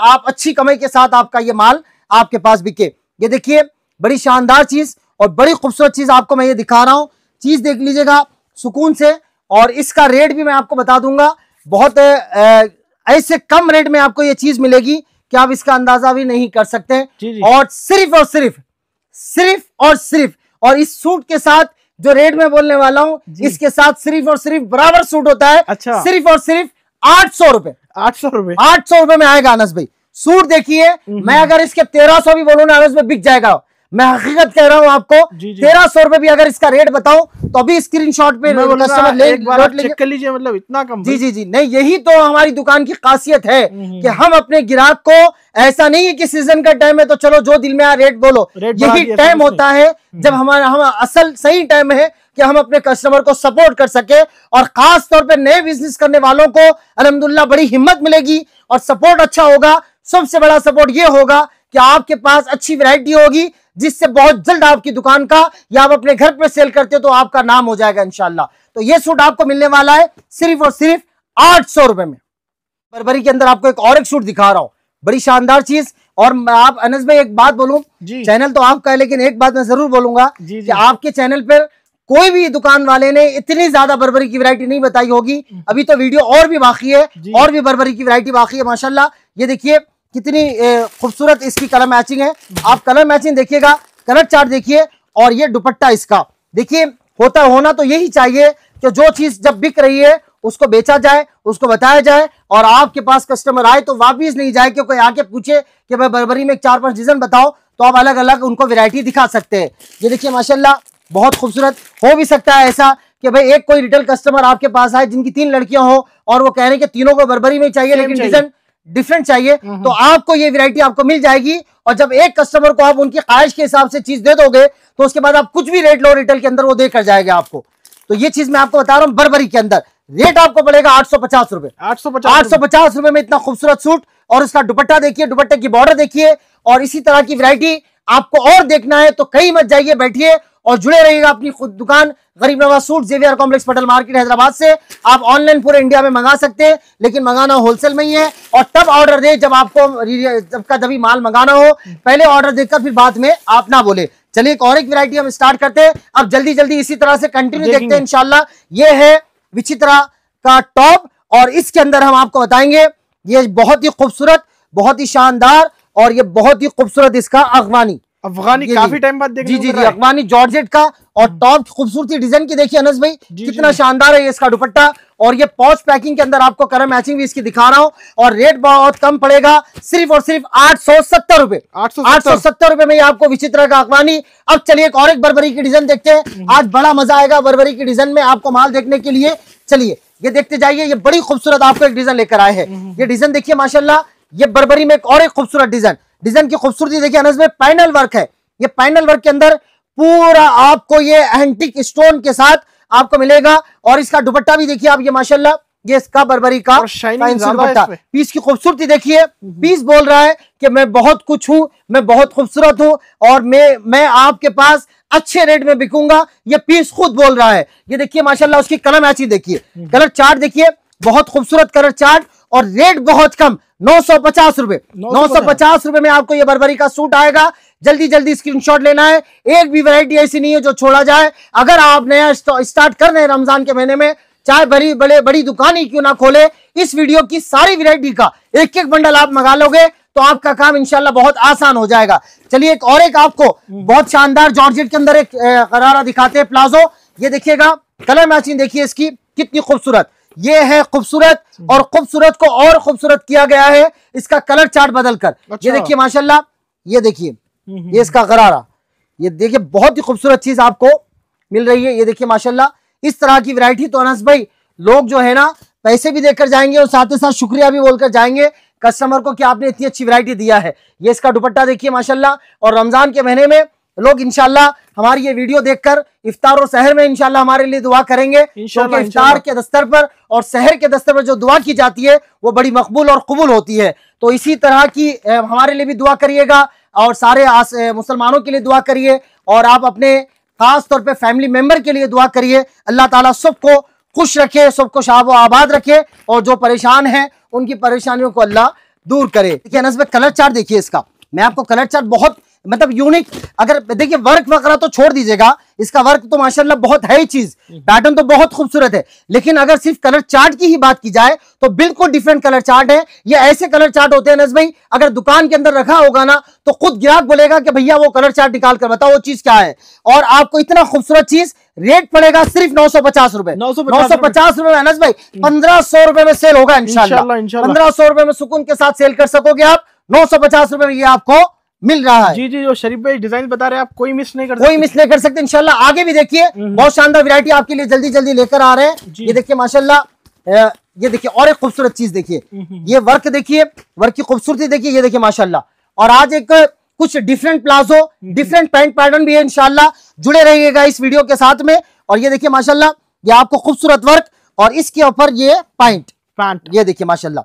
आप अच्छी कमाई के साथ आपका ये माल आपके पास बिके ये देखिए बड़ी शानदार चीज़ और बड़ी खूबसूरत चीज आपको मैं ये दिखा रहा हूँ चीज देख लीजिएगा सुकून से और इसका रेट भी मैं आपको बता दूंगा बहुत ऐसे कम रेट में आपको ये चीज मिलेगी कि आप इसका अंदाजा भी नहीं कर सकते और सिर्फ और सिर्फ सिर्फ और सिर्फ और इस सूट के साथ जो रेट में बोलने वाला हूँ इसके साथ सिर्फ और सिर्फ बराबर सूट होता है अच्छा सिर्फ और सिर्फ आठ सौ रुपए आठ सौ रुपए आठ सौ रुपए में आएगा अनस भाई सूट देखिए हम्म, मैं हम्म। अगर इसके तेरह सौ भी बोलूँ ना अनस भाई बिक जाएगा मैं हकीकत कह रहा हूँ आपको तेरह सौ रुपए भी अगर इसका रेट बताऊं तो अभी स्क्रीन शॉट पे लीजिए मतलब इतना कम जी जी जी नहीं यही तो हमारी दुकान की खासियत है हम्म, हम्म, कि हम्म। हम अपने ग्राहक को ऐसा नहीं है कि सीजन का टाइम है तो चलो जो दिल में आ रेट बोलो रेट यही टाइम होता है जब हमारा हम असल सही टाइम है कि हम अपने कस्टमर को सपोर्ट कर सके और खास तौर पे नए बिजनेस करने वालों को अलहमदुल्ला बड़ी हिम्मत मिलेगी और सपोर्ट अच्छा होगा सबसे बड़ा सपोर्ट ये होगा कि आपके पास अच्छी वैरायटी होगी जिससे बहुत जल्द आपकी दुकान का या आप अपने घर पर सेल करते हो तो आपका नाम हो जाएगा इनशाला तो ये सूट आपको मिलने वाला है सिर्फ और सिर्फ आठ सौ रुपए में बरबरी के अंदर आपको एक और एक सूट दिखा रहा हूं बड़ी शानदार चीज और आप अनस भाई एक बात बोलूं चैनल तो आपका है लेकिन एक बात मैं जरूर बोलूंगा जी, जी। कि आपके चैनल पर कोई भी दुकान वाले ने इतनी ज्यादा बर्बरी की वैरायटी नहीं बताई होगी अभी तो वीडियो और भी बाकी है और भी बर्बरी की वैरायटी बाकी है माशाल्लाह ये देखिए कितनी खूबसूरत इसकी कलर मैचिंग है आप कलर मैचिंग देखिएगा कलर चार्ट देखिए और ये दुपट्टा इसका देखिए होता होना तो यही चाहिए कि जो चीज जब बिक रही है उसको बेचा जाए उसको बताया जाए और आपके पास कस्टमर आए तो वापिस नहीं जाए क्योंकि आके पूछे कि भाई बरबरी में चार पांच डिजाइन बताओ तो आप अलग अलग उनको वेरायटी दिखा सकते हैं ये देखिए माशा बहुत खूबसूरत हो भी सकता है ऐसा कि भाई एक कोई रिटेल कस्टमर आपके पास आए जिनकी तीन लड़कियां हो और वो कह रहे हैं कि तीनों को बरबरी में चाहिए लेकिन डिजाइन डिफरेंट चाहिए हम्म, तो हम्म। आपको ये वैरायटी आपको मिल जाएगी और जब एक कस्टमर को आप उनकी ख्वाहिश के हिसाब से चीज दे दोगे तो उसके बाद आप कुछ भी रेट लो रिटेल के अंदर वो देकर जाएगा आपको तो ये चीज मैं आपको बता रहा हूँ बरबरी के अंदर रेट आपको पड़ेगा आठ सौ पचास रुपए आठ सौ पचास रुपए में इतना खूबसूरत सूट और उसका दुपट्टा देखिए दुपट्टे की बॉर्डर देखिए और इसी तरह की वैरायटी आपको और देखना है तो कहीं मत जाइए बैठिए और जुड़े रहिएगा अपनी खुद दुकान Garib Nawaz suit Xavier complex Patel market Hyderabad से आप ऑनलाइन पूरे इंडिया में मंगा सकते हैं लेकिन मंगाना होलसेल में ही है और तब ऑर्डर दे जब आपको जब का दबी माल मंगाना हो पहले ऑर्डर देकर फिर बाद में आप ना बोले चलिए एक और एक वेरायटी हम स्टार्ट करते हैं अब जल्दी जल्दी इसी तरह से कंटिन्यू देखते हैं इनशाला ये है विचित्रा का टॉप और इसके अंदर हम आपको बताएंगे ये बहुत ही खूबसूरत बहुत ही शानदार और ये बहुत ही खूबसूरत इसका अगवानी अफगानी काफी टाइम बाद देखने जी जी जी अफगानी जॉर्जेट का और हम्म। टॉप खूबसूरती डिजाइन की देखिए अनस भाई कितना शानदार है इसका दुपट्टा और ये पॉच पैकिंग के अंदर आपको कलर मैचिंग भी इसकी दिखा रहा हूँ और रेट बहुत कम पड़ेगा सिर्फ और सिर्फ आठ सौ सत्तर रूपए आठ सौ सत्तर रुपए में आपको विचित्र का अखबानी अब चलिए एक और एक बरबरी की डिजाइन देखते हैं हम्म। आज बड़ा मजा आएगा बरबरी की डिजाइन में आपको माल देखने के लिए चलिए ये देखते जाइए ये बड़ी खूबसूरत आपको एक डिजाइन लेकर आए हैं हम्म। ये डिजाइन देखिए माशाला ये बरबरी में एक और एक खूबसूरत डिजाइन डिजाइन की खूबसूरती देखिए अनस में पैनल वर्क है ये पैनल वर्क के अंदर पूरा आपको ये एंटिक स्टोन के साथ आपको मिलेगा और इसका दुपट्टा भी देखिए आप ये माशाल्लाह ये इसका बरबरी का दुपट्टा पीस की खूबसूरती देखिए पीस हम्म, हम्म। बोल रहा है कि मैं बहुत कुछ हूं मैं बहुत खूबसूरत हूं और मैं मैं आपके पास अच्छे रेट में बिकूंगा ये पीस खुद बोल रहा है ये देखिए माशाल्लाह उसकी कलम ऐसी देखिए कलर हम्म। चार्ट देखिए बहुत खूबसूरत कलर चार्ट और रेट बहुत कम नौ सौ पचास रुपए नौ सौ पचास रुपए में आपको ये बर्बरी का सूट आएगा जल्दी जल्दी स्क्रीनशॉट लेना है एक भी वैरायटी ऐसी नहीं है जो छोड़ा जाए अगर आप नया स्टार्ट कर रहे हैं रमजान के महीने में चाहे बड़ी बड़े बड़ी दुकान ही क्यों ना खोले इस वीडियो की सारी वैरायटी का एक एक बंडल आप मंगा लोगे तो आपका काम इनशाला बहुत आसान हो जाएगा चलिए एक और एक आपको हम्म। बहुत शानदार जॉर्जेट के अंदर एक करारा दिखाते हैं प्लाजो ये देखिएगा कलर मैचिंग देखिए इसकी कितनी खूबसूरत ये है खूबसूरत और खूबसूरत को और खूबसूरत किया गया है इसका कलर चार्ट बदलकर अच्छा। ये देखिए माशाल्लाह ये देखिए हम्म, हम्म। ये इसका गरारा ये देखिए बहुत ही खूबसूरत चीज आपको मिल रही है ये देखिए माशाल्लाह इस तरह की वैरायटी तो अनस भाई लोग जो है ना पैसे भी देकर जाएंगे और साथ ही साथ शुक्रिया भी बोलकर जाएंगे कस्टमर को कि आपने इतनी अच्छी वैरायटी दिया है ये इसका दुपट्टा देखिए माशाल्लाह और रमजान के महीने में लोग इनशाला हमारी ये वीडियो देखकर इफ्तार और शहर में इनशाला हमारे लिए दुआ करेंगे क्योंकि इफ्तार के दस्तर पर और शहर के दस्तर पर जो दुआ की जाती है वो बड़ी मकबूल और कबूल होती है तो इसी तरह की हमारे लिए भी दुआ करिएगा और सारे मुसलमानों के लिए दुआ करिए और आप अपने खास तौर पे फैमिली मेंबर के लिए दुआ करिए अल्लाह ताला सबको खुश रखे सबको शाब आबाद रखे और जो परेशान है उनकी परेशानियों को अल्लाह दूर करे देखिए नजब कलर चार्ट देखिए इसका मैं आपको कलर चार्ट बहुत मतलब यूनिक अगर देखिए वर्क वगैरह तो छोड़ दीजिएगा इसका वर्क तो माशाल्लाह बहुत है ही चीज पैटर्न तो बहुत खूबसूरत है लेकिन अगर सिर्फ कलर चार्ट की ही बात की जाए तो बिल्कुल डिफरेंट कलर चार्ट है ये ऐसे कलर चार्ट होते हैं नज भाई अगर दुकान के अंदर रखा होगा ना तो खुद ग्राहक बोलेगा कि भैया वो कलर चार्ट निकाल कर बताओ वो चीज क्या है और आपको इतना खूबसूरत चीज रेट पड़ेगा सिर्फ नौ सौ पचास रुपए नौ सौ पचास रुपए अनस भाई हम्म। पंद्रह सौ रुपए में सेल होगा इंशाल्लाह पंद्रह सौ रुपए में सुकून के साथ सेल कर सकोगे आप नौ सौ पचास रुपए में ये आपको मिल रहा है जी जी जो शरीफ भाई डिजाइन बता रहे हैं आप कोई मिस नहीं कर कोई मिस नहीं कर सकते इनशाला आगे भी देखिए हम्म, हम्म। बहुत शानदार वेरायटी आपके लिए जल्दी जल्दी लेकर आ रहे हैं ये देखिए माशाला ये देखिए और एक खूबसूरत चीज देखिए हम्म, ये वर्क देखिए वर्क की खूबसूरती देखिए ये देखिए माशाला और आज एक कुछ different palazzo different pant pattern भी है इनशाला जुड़े रहिएगा इस वीडियो के साथ में और ये देखिए माशाला ये आपको खूबसूरत वर्क और इसके ऊपर ये पैंट पैंट ये देखिए माशाला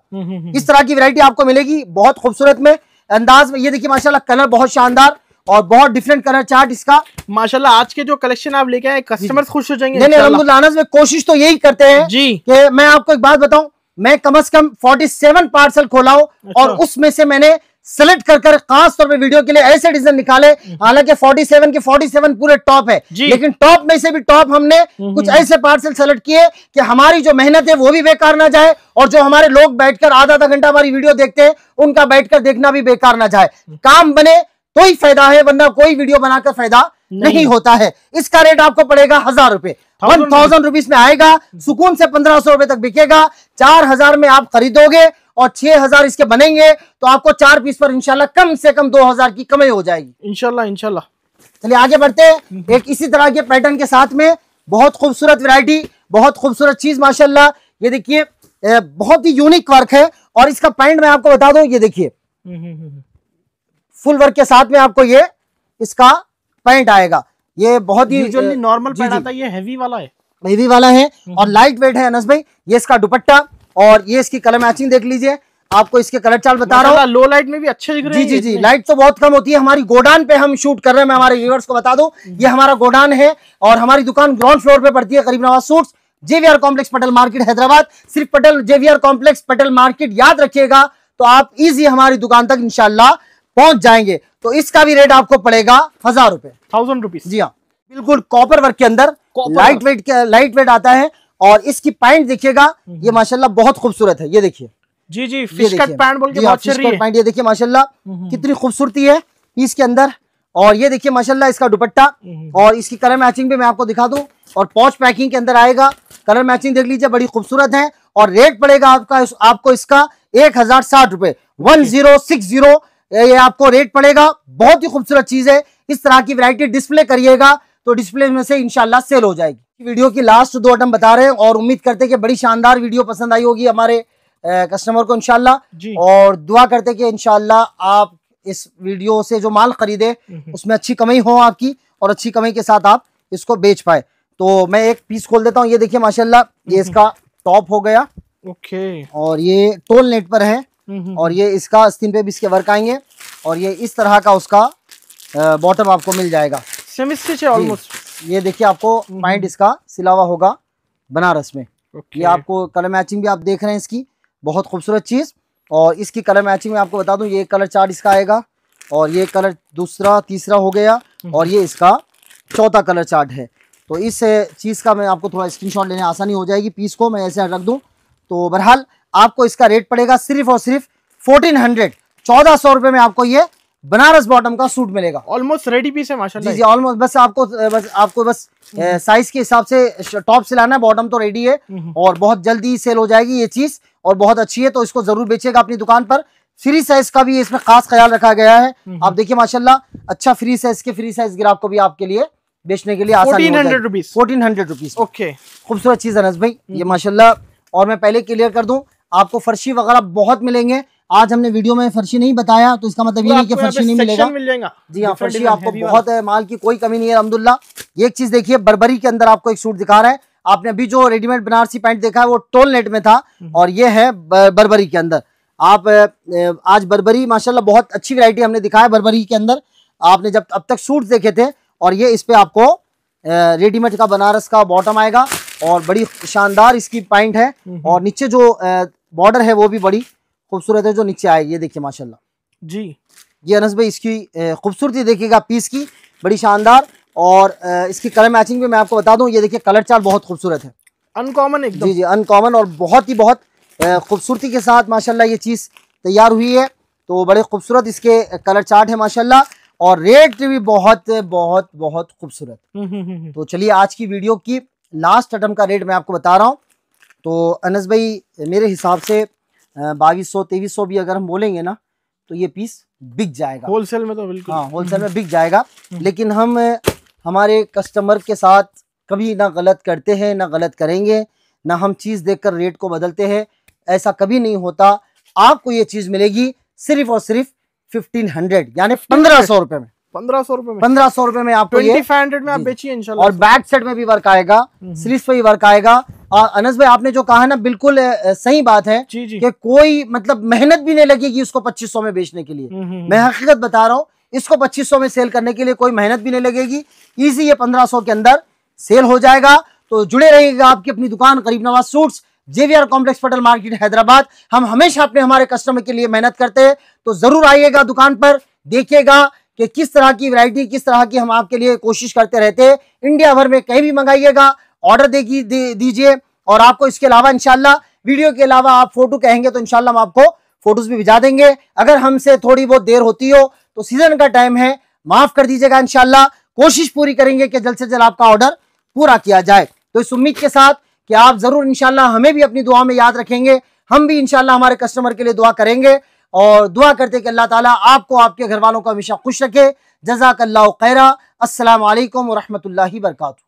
इस तरह की वरायटी आपको मिलेगी बहुत खूबसूरत में अंदाज में ये देखिए माशाल्लाह कलर बहुत शानदार और बहुत डिफरेंट कलर चार्ट इसका माशाल्लाह आज के जो कलेक्शन आप लेके आए कस्टमर्स खुश हो जाएंगे नहीं अलहमदुल्ला में कोशिश तो यही करते हैं जी कि मैं आपको एक बात बताऊं मैं कम से कम 47 पार्सल खोला हूं अच्छा। और उसमें से मैंने सेलेक्ट कर कर खास तौर पे वीडियो के लिए ऐसे डिजाइन निकाले हालांकि 47 के 47 पूरे टॉप है लेकिन टॉप में से भी टॉप हमने हम्म, कुछ हम्म। ऐसे पार्सल सेलेक्ट किए कि हमारी जो मेहनत है वो भी बेकार ना जाए और जो हमारे लोग बैठकर आधा आधा घंटा हमारी वीडियो देखते हैं उनका बैठकर देखना भी बेकार ना जाए हम्म। काम बने तो ही फायदा है वरना कोई वीडियो बनाकर फायदा नहीं, नहीं होता है इसका रेट आपको पड़ेगा हजार रुपए वन थाउजेंड रुपीज में आएगा सुकून से पंद्रह सौ रुपए तक बिकेगा चार हजार में आप खरीदोगे और छह हजार इसके बनेंगे तो आपको चार पीस पर इंशाल्लाह कम से कम दो हजार की कमाई हो जाएगी इनशाला इनशाला चलिए आगे बढ़ते हैं एक इसी तरह के पैटर्न के साथ में बहुत खूबसूरत वेरायटी बहुत खूबसूरत चीज माशाल्लाह ये देखिए बहुत ही यूनिक वर्क है और इसका पैंट मैं आपको बता दू ये देखिए फुल वर्क के साथ में आपको ये इसका पैंट आएगा ये बहुत ही यूजुअली नॉर्मल पैंट आता है ये हैवी वाला है हैवी वाला है हम्म। और लाइट वेट है अनस भाई ये इसका दुपट्टा और ये इसकी कलर मैचिंग देख लीजिए आपको इसके कलर चाल बता रहा हूँ लो लाइट में भी अच्छे दिख रहे जी जी जी लाइट तो बहुत कम होती है हमारी गोडान पे हम शूट कर रहे हैं मैं हमारे व्यूवर्स को बता दूं हम्म। ये हमारा गोडान है और हमारी दुकान ग्राउंड फ्लोर पे पड़ती है Garib Nawaz suits JVR complex Patel market Hyderabad सिर्फ Patel JVR complex Patel market याद रखिएगा तो आप इजी हमारी दुकान तक इनशाला पहुंच जाएंगे तो इसका भी रेट आपको पड़ेगा हजार रुपए थाउजेंड रुपीज जी हाँ बिल्कुल कॉपर वर्क के अंदर लाइट वेट लाइट वेट आता है और इसकी पैंट देखिएगा हम्म। ये माशाल्लाह बहुत खूबसूरत है ये देखिए जी जी फिश पैंट बोल के हाँ, बहुत पैंट ये देखिए माशाल्लाह हम्म, हम्म। कितनी खूबसूरती है इसके अंदर और ये देखिए माशाल्लाह इसका दुपट्टा और इसकी कलर मैचिंग भी मैं आपको दिखा दूं और पॉच पैकिंग के अंदर आएगा कलर मैचिंग देख लीजिए बड़ी खूबसूरत है और रेट पड़ेगा आपका आपको इसका एक हजार साठ रुपए वन जीरो सिक्स जीरो ये आपको रेट पड़ेगा बहुत ही खूबसूरत चीज है इस तरह की वैरायटी डिस्प्ले करिएगा तो डिस्प्ले में से इनशाला सेल हो जाएगी वीडियो की लास्ट दो आइटम बता रहे हैं और उम्मीद करते हैं कि बड़ी शानदार वीडियो पसंद आई होगी हमारे कस्टमर को इनशाला और दुआ करते कि इनशाला आप इस वीडियो से जो माल खरीदे हम्म। उसमें अच्छी कमाई हो आपकी और अच्छी कमाई के साथ आप इसको बेच पाए तो मैं एक पीस खोल देता हूँ ये देखिए माशाल्लाह ये हम्म। इसका टॉप हो गया ओके और ये टोल नेट पर है और ये इसका स्क्रीन पे भी इसके वर्क आएंगे और ये इस तरह का उसका बॉटम आपको मिल जाएगा ऑलमोस्ट ये देखिए आपको माइंड इसका सिलावा होगा बनारस में ये आपको कलर मैचिंग भी आप देख रहे हैं इसकी बहुत खूबसूरत चीज़ और इसकी कलर मैचिंग में आपको बता दूं ये कलर चार्ट इसका आएगा और ये कलर दूसरा तीसरा हो गया हम्म। और ये इसका चौथा कलर चार्ट है तो इस चीज़ का मैं आपको थोड़ा स्क्रीनशॉट लेने आसानी हो जाएगी पीस को मैं ऐसे रख दूँ तो बहरहाल आपको इसका रेट पड़ेगा सिर्फ और सिर्फ फोर्टीन हंड्रेड चौदह सौ रुपए में आपको ये बनारस बॉटम का सूट मिलेगा ऑलमोस्ट रेडी पीस है माशाल्लाह जी जी ऑलमोस्ट बस आपको बस आपको बस साइज हम्म। के हिसाब से टॉप सिलाना बॉटम तो रेडी है हम्म। और बहुत जल्दी सेल हो जाएगी ये चीज और बहुत अच्छी है तो इसको जरूर बेचेगा अपनी दुकान पर फ्री साइज का भी इसमें खास ख्याल रखा गया है हम्म। आप देखिए माशाल्लाह अच्छा फ्री साइज के फ्री साइज ग्राफ को भी आपके लिए बेचने के लिए आसान rupees fourteen hundred rupees okay खूबसूरत चीज है नज भाई ये माशाल्लाह और मैं पहले क्लियर कर दूं आपको फर्शी वगैरह बहुत मिलेंगे आज हमने वीडियो में फर्शी नहीं बताया तो इसका मतलब ये नहीं कि फर्शी नहीं मिलेगा मिल जी हाँ फर्शी आपको बहुत है माल की कोई कमी नहीं है अलहमदुल्ला एक चीज देखिए बरबरी के अंदर आपको एक सूट दिखा रहा है आपने अभी जो रेडीमेड बनारसी पैंट देखा है वो टोल नेट में था हम्म। और ये है बरबरी के अंदर आप आज बरबरी माशाला बहुत अच्छी वरायटी हमने दिखा है बरबरी के अंदर आपने जब अब तक सूट देखे थे और ये इस पे आपको रेडीमेड का बनारस का बॉटम आएगा और बड़ी शानदार इसकी पैंट है हम्म, हम्म। और नीचे जो बॉर्डर है वो भी बड़ी खूबसूरत है जो नीचे आएगी ये देखिए माशाल्लाह जी ये अनस भाई इसकी खूबसूरती देखिएगा पीस की बड़ी शानदार और इसकी कलर मैचिंग भी मैं आपको बता दूँ ये देखिए कलर चार बहुत खूबसूरत है अनकॉमन एकदम जी जी अनकॉमन और बहुत ही बहुत खूबसूरती के साथ माशाला ये चीज़ तैयार हुई है तो बड़े खूबसूरत इसके कलर चार्ट है माशाल्लाह और रेट भी बहुत बहुत बहुत खूबसूरत हम्म, हम्म, हम्म, तो चलिए आज की वीडियो की लास्ट आइटम का रेट मैं आपको बता रहा हूँ तो अनस भाई मेरे हिसाब से बाईस सौ तेईस सौ भी अगर हम बोलेंगे ना तो ये पीस बिक जाएगा होलसेल में तो बिल्कुल हाँ होलसेल में हम्म। बिक जाएगा हम्म। लेकिन हम हमारे कस्टमर के साथ कभी ना गलत करते हैं ना गलत करेंगे ना हम चीज़ देखकर रेट को बदलते हैं ऐसा कभी नहीं होता आपको ये चीज़ मिलेगी सिर्फ और सिर्फ फिफ्टीन हंड्रेड यानी पंद्रह सौ रुपये में पंद्रह सौ रुपए में पंद्रह सौ रुपए में आपको ये हंड्रेड में आप बेचिए इंशाल्लाह और बैक सेट में भी वर्क आएगा सिर्फ हम्म। पे भी वर्क आएगा अनस भाई आपने जो कहा ना बिल्कुल सही बात है जी जी। कि कोई मतलब मेहनत भी नहीं लगेगी उसको 2500 में बेचने के लिए हम्म, हम्म, हम्म। मैं हकीकत बता रहा हूँ इसको 2500 में सेल करने के लिए कोई मेहनत भी नहीं लगेगी इजी ये 1500 के अंदर सेल हो जाएगा तो जुड़े रहेगा आपकी अपनी दुकान Garib Nawaz suit JVR complex Patel market Hyderabad हम हमेशा अपने हमारे कस्टमर के लिए मेहनत करते हैं तो जरूर आइएगा दुकान पर देखिएगा कि किस तरह की वैरायटी किस तरह की हम आपके लिए कोशिश करते रहते हैं इंडिया भर में कहीं भी मंगाइएगा ऑर्डर दे दीजिए और आपको इसके अलावा इनशाला वीडियो के अलावा आप फोटो कहेंगे तो इनशाला हम आपको फोटोज भी भिजा देंगे अगर हमसे थोड़ी बहुत देर होती हो तो सीजन का टाइम है माफ कर दीजिएगा इनशाला कोशिश पूरी करेंगे कि जल्द से जल्द आपका ऑर्डर पूरा किया जाए तो इस उम्मीद के साथ कि आप जरूर इनशाला हमें भी अपनी दुआ में याद रखेंगे हम भी इनशाला हमारे कस्टमर के लिए दुआ करेंगे और दुआ करते कि अल्लाह ताला आपको आपके घर वालों को हमेशा खुश रखे अल्लाह खैरा वरहमत लाही बरकू